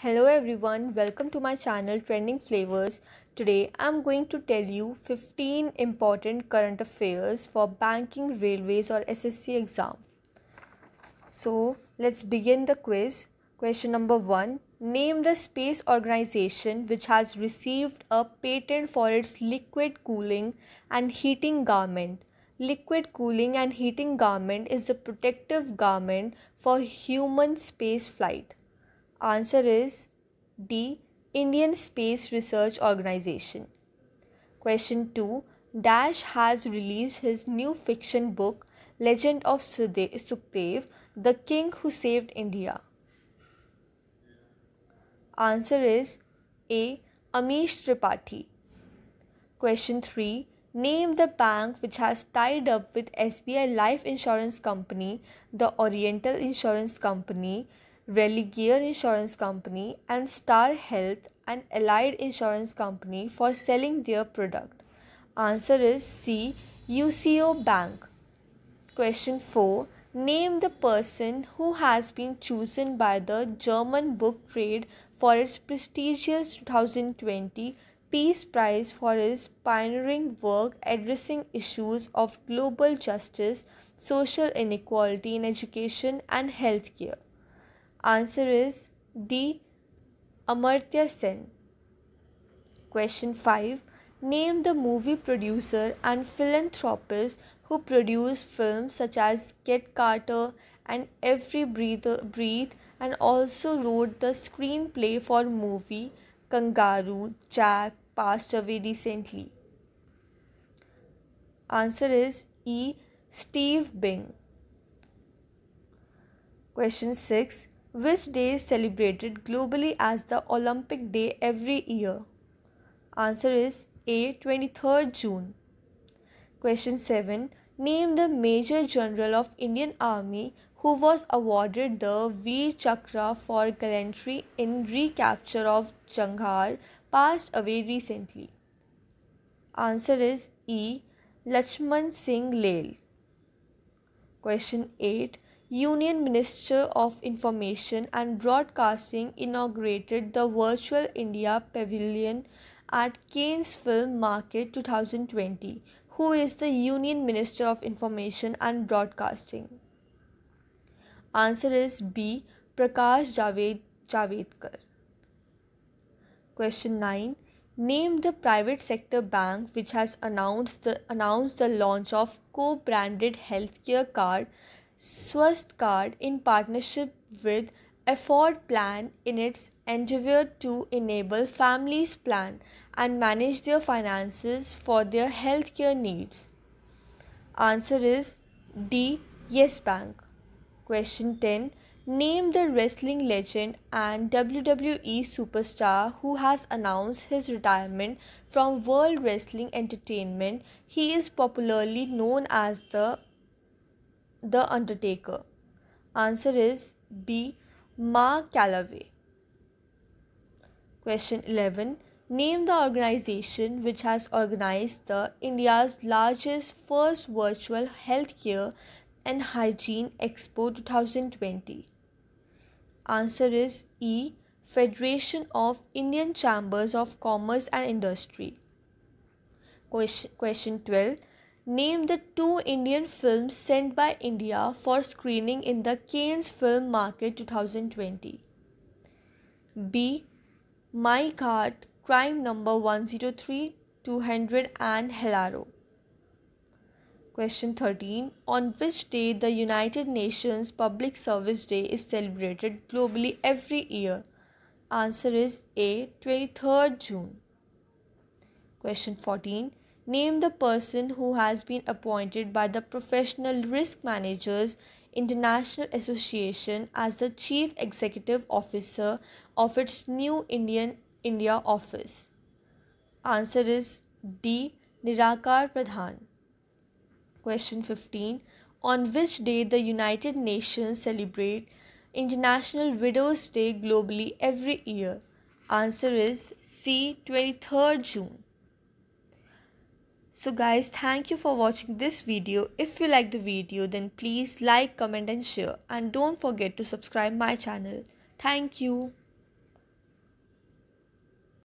Hello everyone, welcome to my channel Trending Flavors. Today I'm going to tell you 15 important current affairs for banking, railways or SSC exam. So let's begin the quiz. Question number 1. Name the space organization which has received a patent for its liquid cooling and heating garment. Liquid cooling and heating garment is the protective garment for human space flight. Answer is D. Indian Space Research Organization. Question 2. Dash has released his new fiction book, Legend of Sukdev, The King Who Saved India. Answer is A. Amish Tripathi. Question 3. Name the bank which has tied up with SBI Life Insurance Company, the Oriental Insurance Company, Religear Insurance Company and Star Health and Allied Insurance Company for selling their product? Answer is C. UCO Bank. Question 4. Name the person who has been chosen by the German book trade for its prestigious 2020 Peace Prize for his pioneering work addressing issues of global justice, social inequality in education, and healthcare. Answer is D. Amartya Sen. Question 5. Name the movie producer and philanthropist who produced films such as Get Carter and Every Breather, Breathe and also wrote the screenplay for movie Kangaroo Jack passed away recently. Answer is E. Steve Bing. Question 6 which day is celebrated globally as the Olympic Day every year? Answer is A. 23rd June. Question 7. Name the Major General of Indian Army who was awarded the V Chakra for gallantry in recapture of Jhangar. passed away recently. Answer is E. Lachman Singh Lale. Question 8. Union Minister of Information and Broadcasting inaugurated the Virtual India Pavilion at Cannes Film Market 2020. Who is the Union Minister of Information and Broadcasting? Answer is B. Prakash Javed Javedkar. Question 9. Name the private sector bank which has announced the, announced the launch of co-branded healthcare card Swast card in partnership with Afford Plan in its endeavor to enable families plan and manage their finances for their healthcare needs. Answer is D. Yes Bank. Question 10. Name the wrestling legend and WWE superstar who has announced his retirement from World Wrestling Entertainment. He is popularly known as the the Undertaker? Answer is B. Ma Callaway. Question 11. Name the organization which has organized the India's largest first virtual healthcare and hygiene expo 2020. Answer is E. Federation of Indian Chambers of Commerce and Industry. Question, question 12. Name the two Indian films sent by India for screening in the Cannes Film Market 2020. B. My Card, Crime Number 103, 200 and Helaro. Question 13. On which day the United Nations Public Service Day is celebrated globally every year? Answer is A. 23rd June. Question 14 name the person who has been appointed by the Professional Risk Managers International Association as the Chief Executive Officer of its new Indian India office. Answer is D. Nirakar Pradhan. Question 15. On which day the United Nations celebrate International Widows Day globally every year? Answer is C. 23rd June so guys thank you for watching this video if you like the video then please like comment and share and don't forget to subscribe my channel thank you